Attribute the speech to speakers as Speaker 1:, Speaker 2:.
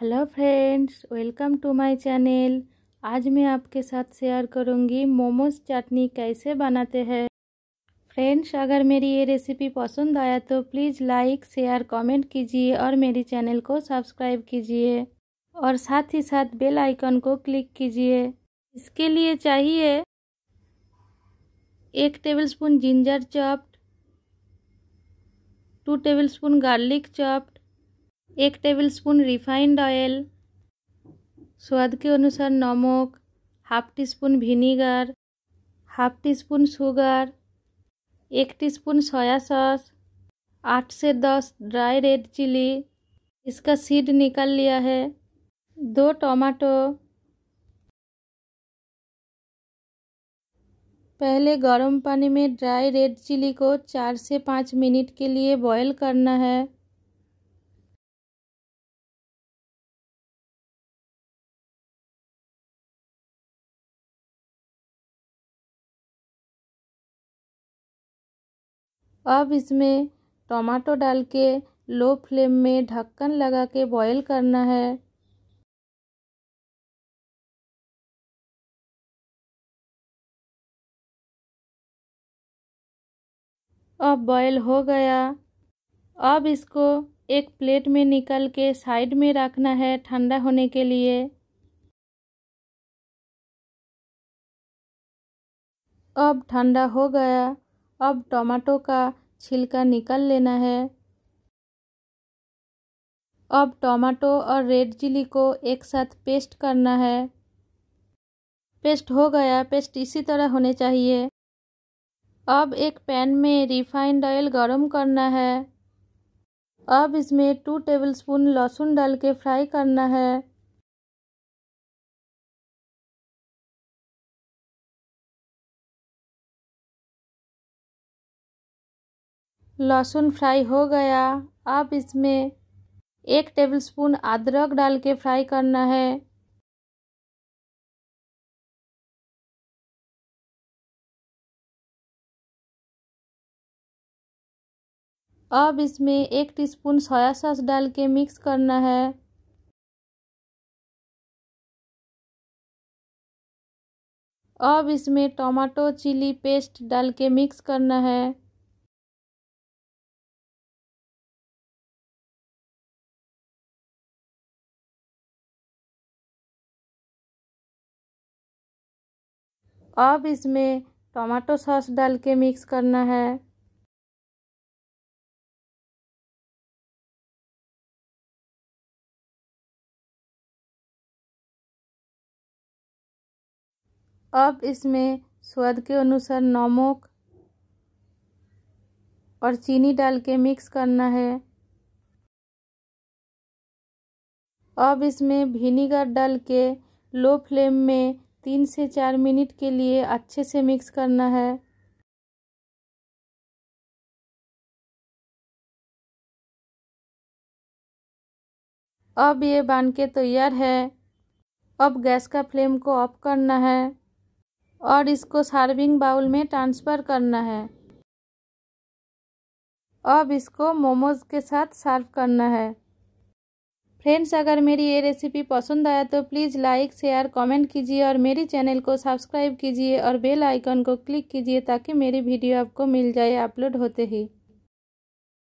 Speaker 1: hello friends welcome to my channel आज मैं आपके साथ शेयर करूंगी मोमोज चटनी कैसे बनाते हैं फ्रेंड्स अगर मेरी ये रेसिपी पसंद आया तो प्लीज़ लाइक शेयर कमेंट कीजिए और मेरी चैनल को सब्सक्राइब कीजिए और साथ ही साथ बेल आइकन को क्लिक कीजिए इसके लिए चाहिए एक tablespoon ginger chopped two tablespoon garlic chopped एक स्पून रिफाइंड ऑयल स्वाद के अनुसार नमक half teaspoon vinegar half teaspoon sugar एक टी स्पून सोया सॉस आठ से दस ड्राई रेड चिली इसका सीड निकाल लिया है दो टमाटो पहले गर्म पानी में ड्राई रेड चिली को चार से पाँच मिनट के लिए बॉयल करना है अब इसमें टमाटो डाल के लो फ्लेम में ढक्कन लगा के बॉयल करना है अब बॉयल हो गया अब इसको एक प्लेट में निकल के साइड में रखना है ठंडा होने के लिए अब ठंडा हो गया अब टमाटो का छिलका निकाल लेना है अब टमाटो और रेड चिली को एक साथ पेस्ट करना है पेस्ट हो गया पेस्ट इसी तरह होने चाहिए अब एक पैन में रिफाइंड ऑयल गरम करना है अब इसमें टू टेबलस्पून लहसुन डाल के फ्राई करना है लहसुन फ्राई हो गया अब इसमें एक टेबलस्पून अदरक डाल के फ्राई करना है
Speaker 2: अब इसमें एक टीस्पून सोया सॉस डाल के मिक्स करना है अब इसमें टमाटो चिली पेस्ट डाल के मिक्स करना है अब इसमें टमाटो सॉस डाल के मिक्स करना है
Speaker 1: अब इसमें स्वाद के अनुसार नमक और चीनी डाल के मिक्स करना है अब इसमें विनीगर डाल के लो फ्लेम में तीन से चार मिनट के लिए अच्छे से मिक्स करना है अब ये बन के तैयार है अब गैस का फ्लेम को ऑफ करना है और इसको सर्विंग बाउल में ट्रांसफ़र करना है अब इसको मोमोज़ के साथ सर्व करना है फ्रेंड्स अगर मेरी ये रेसिपी पसंद आया तो प्लीज़ लाइक शेयर कमेंट कीजिए और मेरे चैनल को सब्सक्राइब कीजिए और बेल आइकन को क्लिक कीजिए ताकि मेरी वीडियो आपको मिल जाए अपलोड होते ही